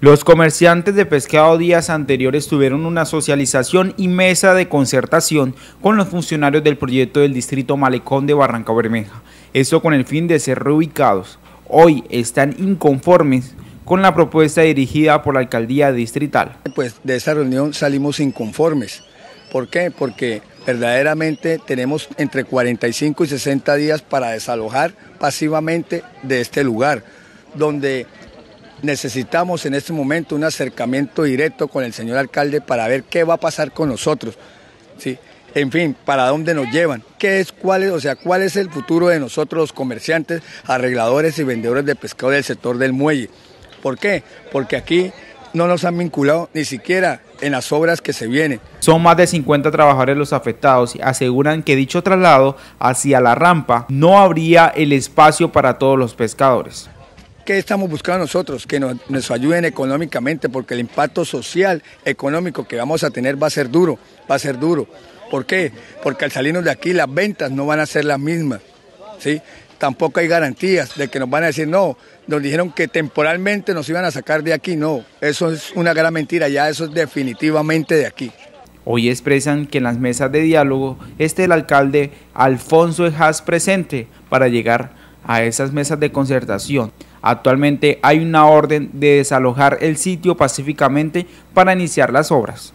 Los comerciantes de pescado días anteriores tuvieron una socialización y mesa de concertación con los funcionarios del proyecto del distrito Malecón de Barranca Bermeja, esto con el fin de ser reubicados. Hoy están inconformes con la propuesta dirigida por la alcaldía distrital. Pues de esa reunión salimos inconformes. ¿Por qué? Porque verdaderamente tenemos entre 45 y 60 días para desalojar pasivamente de este lugar, donde necesitamos en este momento un acercamiento directo con el señor alcalde para ver qué va a pasar con nosotros. ¿sí? En fin, para dónde nos llevan, qué es, cuál o sea, cuál es el futuro de nosotros los comerciantes, arregladores y vendedores de pescado del sector del muelle. ¿Por qué? Porque aquí no nos han vinculado ni siquiera en las obras que se vienen. Son más de 50 trabajadores los afectados y aseguran que dicho traslado hacia la rampa no habría el espacio para todos los pescadores. ¿Qué estamos buscando nosotros? Que nos, ayuden económicamente, porque el impacto social, económico que vamos a tener va a ser duro, va a ser duro. ¿Por qué? Porque al salirnos de aquí las ventas no van a ser las mismas. ¿sí? Tampoco hay garantías de que nos van a decir, no, nos dijeron que temporalmente nos iban a sacar de aquí. No, eso es una gran mentira, ya eso es definitivamente de aquí. Hoy expresan que en las mesas de diálogo esté el alcalde Alfonso Ejas presente para llegar a esas mesas de concertación. Actualmente hay una orden de desalojar el sitio pacíficamente para iniciar las obras.